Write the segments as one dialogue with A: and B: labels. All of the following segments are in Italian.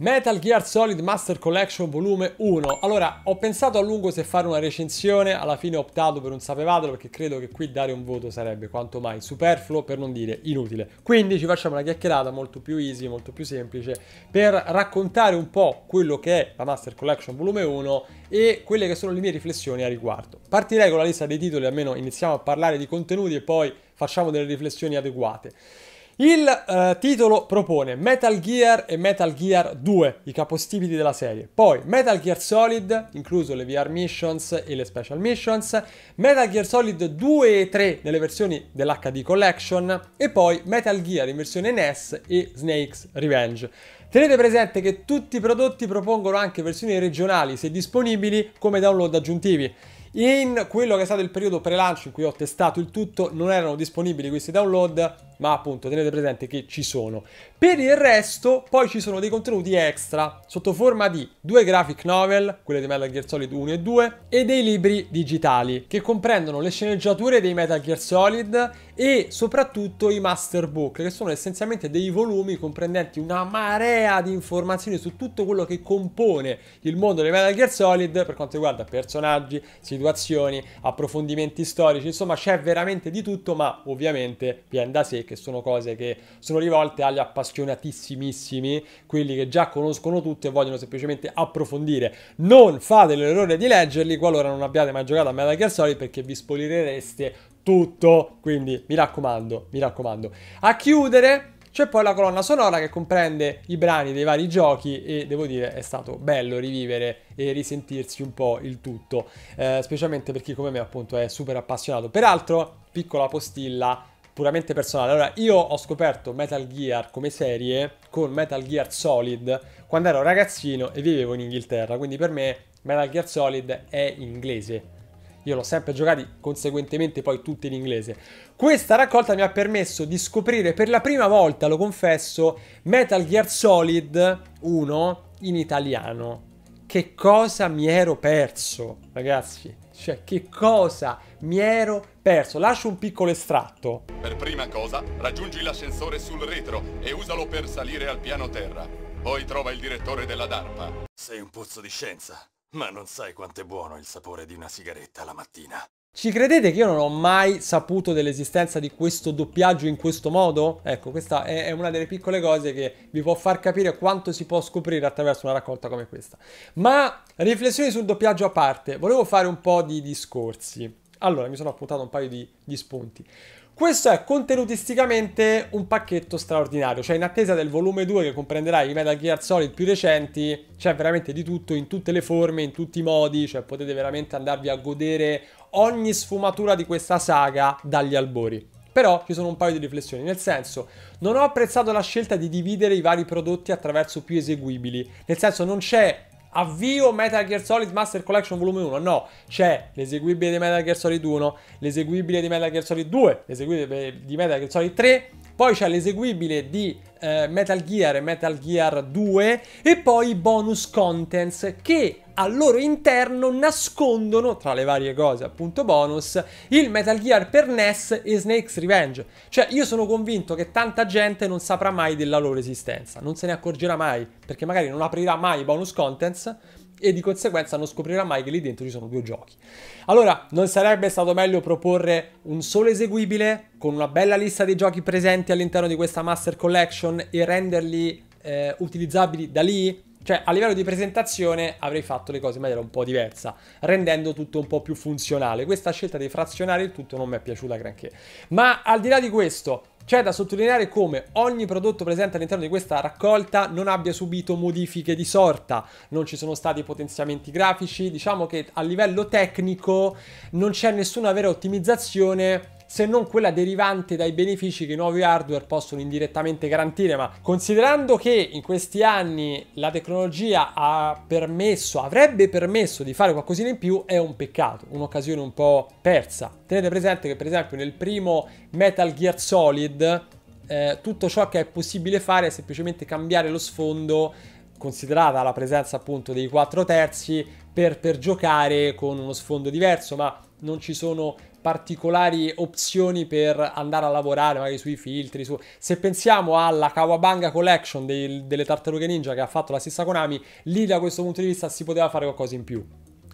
A: Metal Gear Solid Master Collection volume 1 Allora, ho pensato a lungo se fare una recensione Alla fine ho optato per un sapevatelo Perché credo che qui dare un voto sarebbe quanto mai superfluo Per non dire inutile Quindi ci facciamo una chiacchierata molto più easy, molto più semplice Per raccontare un po' quello che è la Master Collection volume 1 E quelle che sono le mie riflessioni a riguardo Partirei con la lista dei titoli Almeno iniziamo a parlare di contenuti E poi facciamo delle riflessioni adeguate il eh, titolo propone Metal Gear e Metal Gear 2, i capostipiti della serie. Poi Metal Gear Solid, incluso le VR Missions e le Special Missions, Metal Gear Solid 2 e 3 nelle versioni dell'HD Collection e poi Metal Gear in versione NES e Snake's Revenge. Tenete presente che tutti i prodotti propongono anche versioni regionali se disponibili come download aggiuntivi. In quello che è stato il periodo pre-lancio in cui ho testato il tutto non erano disponibili questi download, ma appunto tenete presente che ci sono. Per il resto poi ci sono dei contenuti extra sotto forma di due graphic novel, quelle di Metal Gear Solid 1 e 2, e dei libri digitali che comprendono le sceneggiature dei Metal Gear Solid e soprattutto i master book che sono essenzialmente dei volumi comprendenti una marea di informazioni su tutto quello che compone il mondo di Metal Gear Solid per quanto riguarda personaggi, situazioni, approfondimenti storici, insomma c'è veramente di tutto ma ovviamente viene da sé che sono cose che sono rivolte agli appassionatissimissimi, quelli che già conoscono tutto e vogliono semplicemente approfondire. Non fate l'errore di leggerli qualora non abbiate mai giocato a Metal Gear Solid perché vi spoilerereste tutto. Quindi mi raccomando, mi raccomando. A chiudere c'è poi la colonna sonora che comprende i brani dei vari giochi e devo dire è stato bello rivivere e risentirsi un po' il tutto, eh, specialmente per chi come me appunto è super appassionato. Peraltro, piccola postilla puramente personale. Allora, io ho scoperto Metal Gear come serie con Metal Gear Solid quando ero ragazzino e vivevo in Inghilterra, quindi per me Metal Gear Solid è inglese io l'ho sempre giocato conseguentemente poi tutti in inglese. Questa raccolta mi ha permesso di scoprire per la prima volta, lo confesso, Metal Gear Solid 1 in italiano. Che cosa mi ero perso, ragazzi? Cioè, che cosa mi ero perso? Lascio un piccolo estratto. Per prima cosa, raggiungi l'ascensore sul retro e usalo per salire al piano terra. Poi trova il direttore della DARPA. Sei un pozzo di scienza. Ma non sai quanto è buono il sapore di una sigaretta la mattina. Ci credete che io non ho mai saputo dell'esistenza di questo doppiaggio in questo modo? Ecco, questa è una delle piccole cose che vi può far capire quanto si può scoprire attraverso una raccolta come questa. Ma riflessioni sul doppiaggio a parte, volevo fare un po' di discorsi. Allora, mi sono appuntato un paio di, di spunti. Questo è contenutisticamente un pacchetto straordinario, cioè in attesa del volume 2 che comprenderà i Metal Gear Solid più recenti, c'è veramente di tutto, in tutte le forme, in tutti i modi, cioè potete veramente andarvi a godere ogni sfumatura di questa saga dagli albori. Però ci sono un paio di riflessioni, nel senso, non ho apprezzato la scelta di dividere i vari prodotti attraverso più eseguibili, nel senso non c'è avvio Metal Gear Solid Master Collection Volume 1. No, c'è l'eseguibile di Metal Gear Solid 1, l'eseguibile di Metal Gear Solid 2, l'eseguibile di Metal Gear Solid 3, poi c'è l'eseguibile di eh, Metal Gear e Metal Gear 2 e poi i bonus contents che al loro interno nascondono, tra le varie cose appunto bonus, il Metal Gear per NES e Snake's Revenge. Cioè io sono convinto che tanta gente non saprà mai della loro esistenza, non se ne accorgerà mai, perché magari non aprirà mai i bonus contents, e di conseguenza non scoprirà mai che lì dentro ci sono due giochi. Allora, non sarebbe stato meglio proporre un solo eseguibile con una bella lista dei giochi presenti all'interno di questa Master Collection e renderli eh, utilizzabili da lì? Cioè, a livello di presentazione avrei fatto le cose in maniera un po' diversa, rendendo tutto un po' più funzionale. Questa scelta di frazionare il tutto non mi è piaciuta granché. Ma al di là di questo, c'è da sottolineare come ogni prodotto presente all'interno di questa raccolta non abbia subito modifiche di sorta, non ci sono stati potenziamenti grafici, diciamo che a livello tecnico non c'è nessuna vera ottimizzazione se non quella derivante dai benefici che i nuovi hardware possono indirettamente garantire, ma considerando che in questi anni la tecnologia ha permesso, avrebbe permesso di fare qualcosina in più, è un peccato, un'occasione un po' persa. Tenete presente che per esempio nel primo Metal Gear Solid eh, tutto ciò che è possibile fare è semplicemente cambiare lo sfondo considerata la presenza appunto dei 4 terzi per, per giocare con uno sfondo diverso ma non ci sono particolari opzioni per andare a lavorare magari sui filtri. Su... Se pensiamo alla Kawabanga Collection dei, delle tartarughe ninja che ha fatto la stessa Konami, lì da questo punto di vista si poteva fare qualcosa in più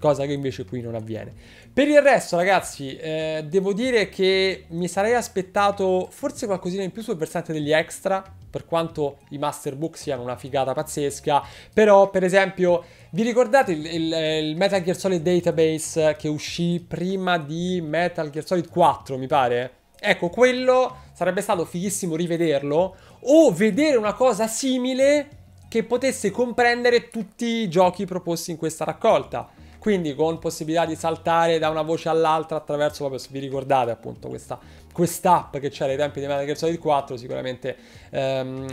A: cosa che invece qui non avviene. Per il resto, ragazzi, eh, devo dire che mi sarei aspettato forse qualcosina in più sul versante degli extra, per quanto i Master Book siano una figata pazzesca, però per esempio vi ricordate il, il, il, Metal Gear Solid Database che uscì prima di Metal Gear Solid 4, mi pare? Ecco, quello sarebbe stato fighissimo rivederlo o vedere una cosa simile che potesse comprendere tutti i giochi proposti in questa raccolta quindi con possibilità di saltare da una voce all'altra attraverso proprio, se vi ricordate appunto questa quest'app che c'era ai tempi di Metal Gear Solid 4, sicuramente ehm,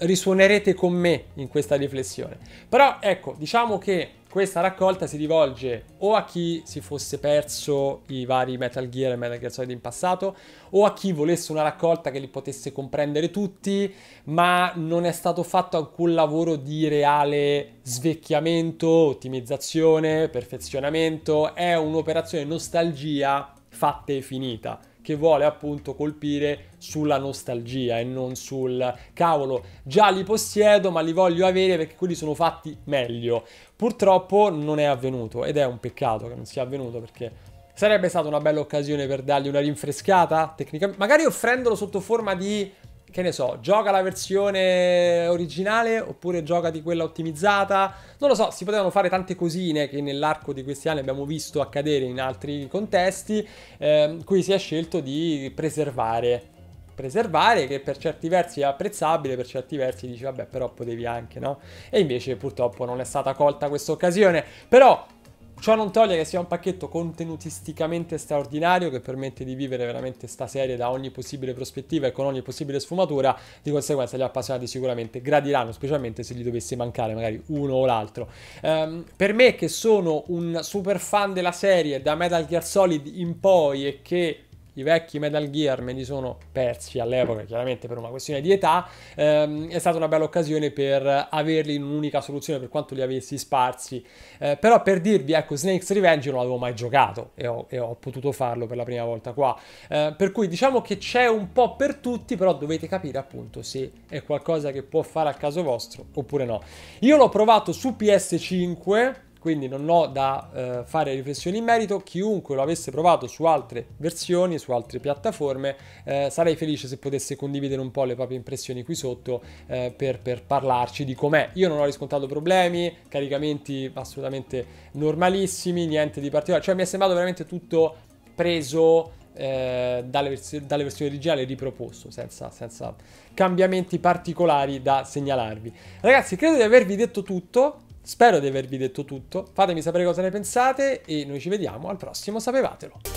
A: risuonerete con me in questa riflessione. Però ecco, diciamo che questa raccolta si rivolge o a chi si fosse perso i vari Metal Gear e Metal Gear Solid in passato, o a chi volesse una raccolta che li potesse comprendere tutti, ma non è stato fatto alcun lavoro di reale svecchiamento, ottimizzazione, perfezionamento, è un'operazione nostalgia fatta e finita che vuole appunto colpire sulla nostalgia e non sul cavolo, già li possiedo ma li voglio avere perché quelli sono fatti meglio. Purtroppo non è avvenuto ed è un peccato che non sia avvenuto perché sarebbe stata una bella occasione per dargli una rinfrescata, tecnicamente, magari offrendolo sotto forma di che ne so, gioca la versione originale oppure gioca di quella ottimizzata. Non lo so, si potevano fare tante cosine che nell'arco di questi anni abbiamo visto accadere in altri contesti, eh, qui si è scelto di preservare. Preservare che per certi versi è apprezzabile, per certi versi dici vabbè però potevi anche, no? E invece purtroppo non è stata colta questa occasione. Però Ciò non toglie che sia un pacchetto contenutisticamente straordinario che permette di vivere veramente sta serie da ogni possibile prospettiva e con ogni possibile sfumatura, di conseguenza gli appassionati sicuramente gradiranno, specialmente se gli dovesse mancare magari uno o l'altro. Um, per me che sono un super fan della serie da Metal Gear Solid in poi e che i vecchi Metal Gear me li sono persi all'epoca, chiaramente per una questione di età, ehm, è stata una bella occasione per averli in un'unica soluzione per quanto li avessi sparsi. Eh, però per dirvi, ecco, Snake's Revenge non l'avevo mai giocato e ho, e ho potuto farlo per la prima volta qua. Eh, per cui diciamo che c'è un po' per tutti, però dovete capire appunto se è qualcosa che può fare a caso vostro oppure no. Io l'ho provato su PS5 quindi non ho da eh, fare riflessioni in merito, chiunque lo avesse provato su altre versioni, su altre piattaforme, eh, sarei felice se potesse condividere un po' le proprie impressioni qui sotto eh, per, per, parlarci di com'è. Io non ho riscontrato problemi, caricamenti assolutamente normalissimi, niente di particolare, cioè mi è sembrato veramente tutto preso eh, dalle, vers- dalle, versioni originali e riproposto senza, senza cambiamenti particolari da segnalarvi. Ragazzi, credo di avervi detto tutto Spero di avervi detto tutto, fatemi sapere cosa ne pensate e noi ci vediamo al prossimo Sapevatelo.